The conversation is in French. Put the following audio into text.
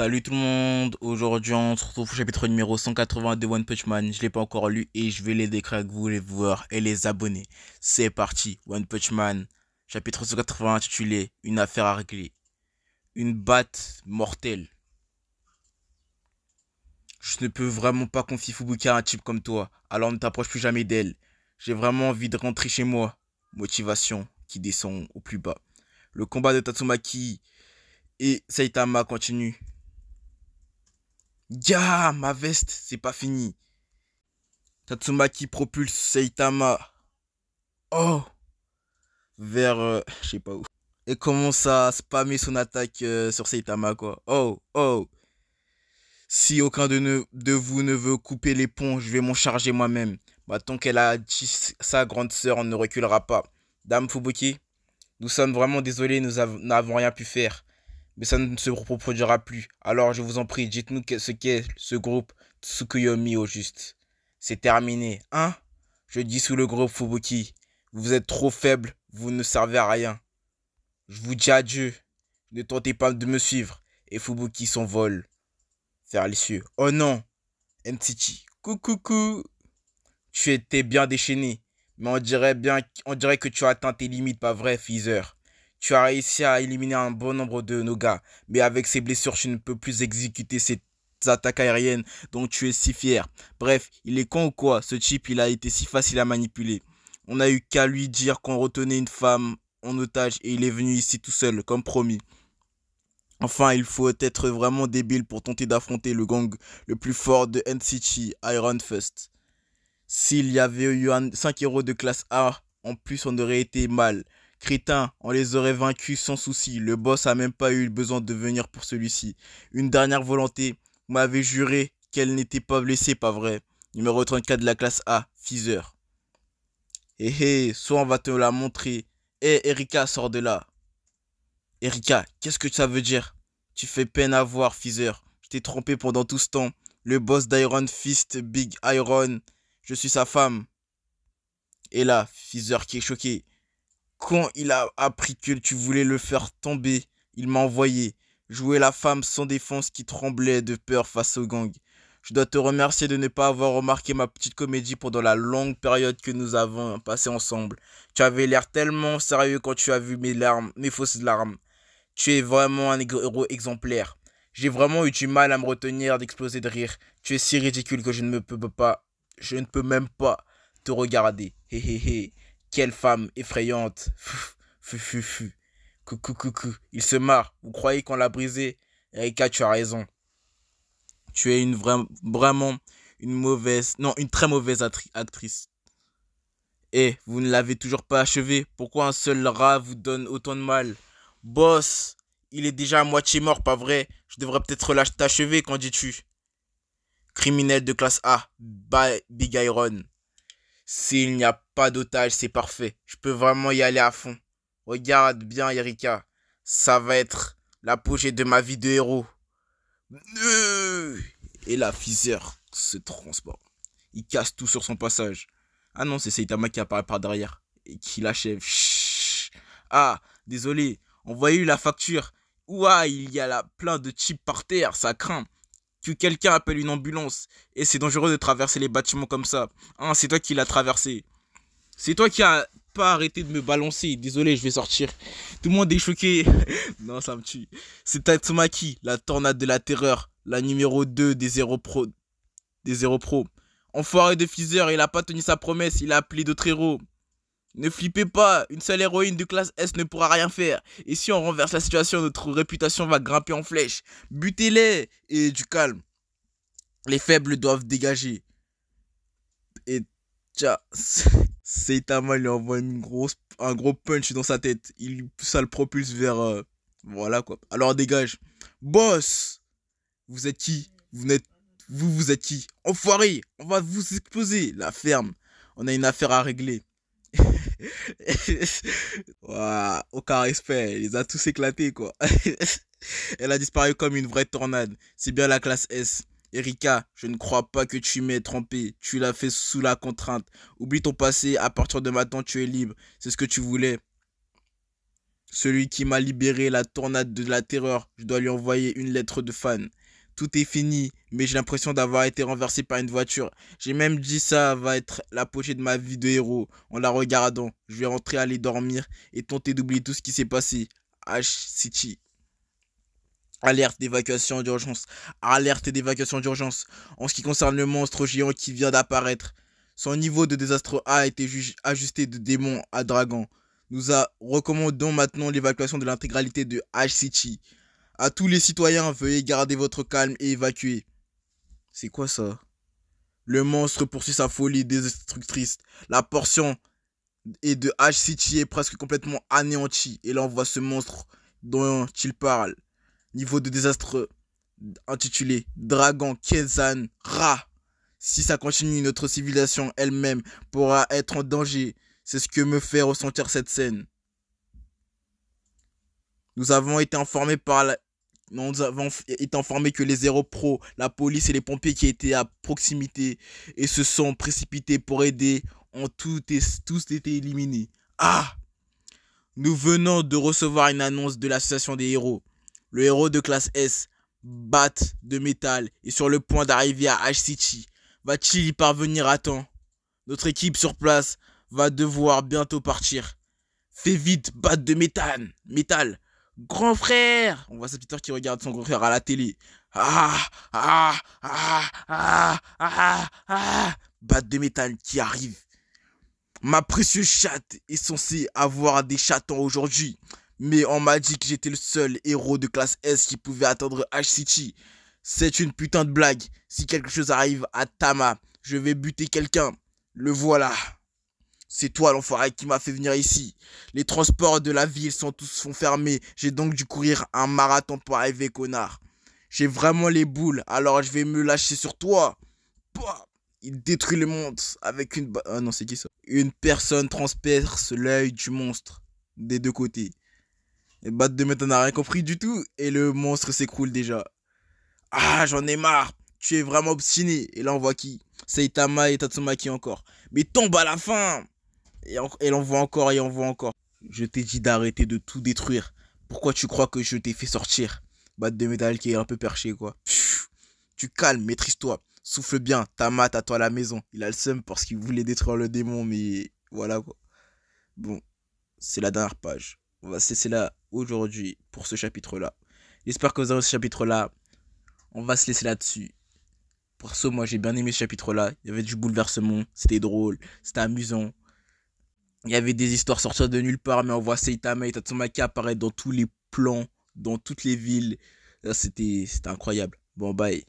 Salut tout le monde, aujourd'hui on se retrouve au chapitre numéro 180 de One Punch Man, je l'ai pas encore lu et je vais les décrire avec vous les voir et les abonnés. C'est parti, One Punch Man, chapitre 180 intitulé Une affaire à régler. Une batte mortelle. Je ne peux vraiment pas confier Fubuki à un type comme toi, alors ne t'approche plus jamais d'elle. J'ai vraiment envie de rentrer chez moi. Motivation qui descend au plus bas. Le combat de Tatsumaki et Saitama continue Gars, ma veste, c'est pas fini. Tatsumaki propulse Seitama Oh Vers. Euh, je sais pas où. Et commence à spammer son attaque euh, sur Seitama. quoi. Oh Oh Si aucun de, de vous ne veut couper les ponts, je vais m'en charger moi-même. Bah, tant qu'elle a dit sa grande sœur, on ne reculera pas. Dame Fubuki, nous sommes vraiment désolés, nous n'avons rien pu faire mais ça ne se reproduira plus. Alors je vous en prie, dites-nous ce qu'est ce groupe Tsukuyomi au juste. C'est terminé, hein Je dis sous le groupe Fubuki, vous êtes trop faible, vous ne servez à rien. Je vous dis adieu, ne tentez pas de me suivre, et Fubuki s'envole vers les cieux. Oh non NCT. coucou coucou Tu étais bien déchaîné, mais on dirait bien on dirait que tu as atteint tes limites, pas vrai, Feezer tu as réussi à éliminer un bon nombre de nos gars. Mais avec ces blessures, tu ne peux plus exécuter ces attaques aériennes dont tu es si fier. Bref, il est con ou quoi Ce chip, il a été si facile à manipuler. On a eu qu'à lui dire qu'on retenait une femme en otage et il est venu ici tout seul, comme promis. Enfin, il faut être vraiment débile pour tenter d'affronter le gang le plus fort de NCT, Iron Fist. S'il y avait eu 5 héros de classe A, en plus on aurait été mal. Crétin, on les aurait vaincus sans souci. Le boss a même pas eu besoin de venir pour celui-ci. Une dernière volonté. Vous m'avez juré qu'elle n'était pas blessée, pas vrai. Numéro 34 de la classe A, fizer Hé eh, hé, eh, soit on va te la montrer. Hé eh, Erika, sors de là. Erika, qu'est-ce que ça veut dire Tu fais peine à voir, Fizer. Je t'ai trompé pendant tout ce temps. Le boss d'Iron Fist, Big Iron. Je suis sa femme. Et là, fizer qui est choqué quand il a appris que tu voulais le faire tomber, il m'a envoyé jouer la femme sans défense qui tremblait de peur face au gang. Je dois te remercier de ne pas avoir remarqué ma petite comédie pendant la longue période que nous avons passée ensemble. Tu avais l'air tellement sérieux quand tu as vu mes larmes, mes fausses larmes. Tu es vraiment un héros exemplaire. J'ai vraiment eu du mal à me retenir d'exploser de rire. Tu es si ridicule que je ne peux pas, je ne peux même pas te regarder. Hé hé hé. Quelle femme effrayante. Fufufu. Coucou, coucou. Il se marre. Vous croyez qu'on l'a brisé Erika, tu as raison. Tu es une vraiment une mauvaise, non, une très mauvaise actrice. Et vous ne l'avez toujours pas achevé. Pourquoi un seul rat vous donne autant de mal Boss, il est déjà à moitié mort, pas vrai Je devrais peut-être t'achever, qu'en dis-tu Criminel de classe A, by Big Iron. S'il n'y a pas c'est parfait. Je peux vraiment y aller à fond. Regarde bien, Erika. Ça va être l'apogée de ma vie de héros. Et la fissure se transporte. Il casse tout sur son passage. Ah non, c'est Saitama qui apparaît par derrière et qui l'achève. Ah, désolé, on eu la facture. Ouah, il y a là, plein de chips par terre, ça craint. Que quelqu'un appelle une ambulance. Et c'est dangereux de traverser les bâtiments comme ça. Ah, c'est toi qui l'as traversé. C'est toi qui a pas arrêté de me balancer. Désolé, je vais sortir. Tout le monde est choqué. non, ça me tue. C'est Tatsumaki, la tornade de la terreur. La numéro 2 des 0 Pro. Des 0 Pro. Enfoiré de fuseur, il a pas tenu sa promesse. Il a appelé d'autres héros. Ne flippez pas, une seule héroïne de classe S ne pourra rien faire. Et si on renverse la situation, notre réputation va grimper en flèche. Butez-les et du calme. Les faibles doivent dégager. Et tja. Saitama lui envoie une un gros punch dans sa tête. Il, ça le propulse vers. Euh, voilà quoi. Alors dégage. Boss Vous êtes qui Vous n'êtes. Vous, vous êtes qui Enfoiré On va vous exposer La ferme On a une affaire à régler. Waouh, aucun respect, il les a tous éclatés quoi. Elle a disparu comme une vraie tornade. C'est bien la classe S. Erika, je ne crois pas que tu m'aies trompé. Tu l'as fait sous la contrainte. Oublie ton passé. À partir de maintenant, tu es libre. C'est ce que tu voulais. Celui qui m'a libéré la tornade de la terreur, je dois lui envoyer une lettre de fan. Tout est fini, mais j'ai l'impression d'avoir été renversé par une voiture. J'ai même dit ça va être la pochette de ma vie de héros. En la regardant, je vais rentrer aller dormir et tenter d'oublier tout ce qui s'est passé. H. City. Alerte d'évacuation d'urgence. Alerte d'évacuation d'urgence. En ce qui concerne le monstre géant qui vient d'apparaître, son niveau de désastre A a été ajusté de démon à dragon. Nous a recommandons maintenant l'évacuation de l'intégralité de H-City. À tous les citoyens, veuillez garder votre calme et évacuer. C'est quoi ça Le monstre poursuit sa folie destructrice. La portion de H-City est presque complètement anéantie et là on voit ce monstre dont il parle. Niveau de désastre Intitulé Dragon Kezan Ra. Si ça continue, notre civilisation elle-même pourra être en danger. C'est ce que me fait ressentir cette scène. Nous avons été informés par Nous avons été informés que les héros pro, la police et les pompiers qui étaient à proximité et se sont précipités pour aider ont tous été éliminés. Ah Nous venons de recevoir une annonce de l'association des héros le héros de classe S, Bat de métal, est sur le point d'arriver à H-City. Va-t-il y parvenir à temps Notre équipe sur place va devoir bientôt partir. Fais vite, Bat de métal, métal. Grand frère On voit sa petite qui regarde son grand frère à la télé. Ah Ah Ah Ah Ah Ah, ah, ah. Bat de métal qui arrive. Ma précieuse chatte est censée avoir des chatons aujourd'hui mais on m'a dit que j'étais le seul héros de classe S qui pouvait attendre H-City. C'est une putain de blague. Si quelque chose arrive à Tama, je vais buter quelqu'un. Le voilà. C'est toi l'enfoiré qui m'a fait venir ici. Les transports de la ville sont tous fermés. J'ai donc dû courir un marathon pour arriver, connard. J'ai vraiment les boules, alors je vais me lâcher sur toi. il détruit le monde avec une... Ah non, c'est qui ça Une personne transperce l'œil du monstre des deux côtés. Et Bat de métal n'a rien compris du tout et le monstre s'écroule déjà. Ah, j'en ai marre. Tu es vraiment obstiné. Et là, on voit qui Saitama et qui encore. Mais tombe à la fin Et, on, et on voit encore et on voit encore. Je t'ai dit d'arrêter de tout détruire. Pourquoi tu crois que je t'ai fait sortir Bat de métal qui est un peu perché, quoi. tu calmes, maîtrise-toi. Souffle bien, Tama, t'as toi la maison. Il a le seum parce qu'il voulait détruire le démon, mais voilà, quoi. Bon, c'est la dernière page on va cesser là aujourd'hui pour ce chapitre-là. J'espère que vous avez ce chapitre-là. On va se laisser là-dessus. Perso, moi j'ai bien aimé ce chapitre-là. Il y avait du bouleversement, c'était drôle, c'était amusant. Il y avait des histoires sorties de nulle part, mais on voit Seitama et Tatsumaki apparaître dans tous les plans, dans toutes les villes. C'était incroyable. Bon, bye.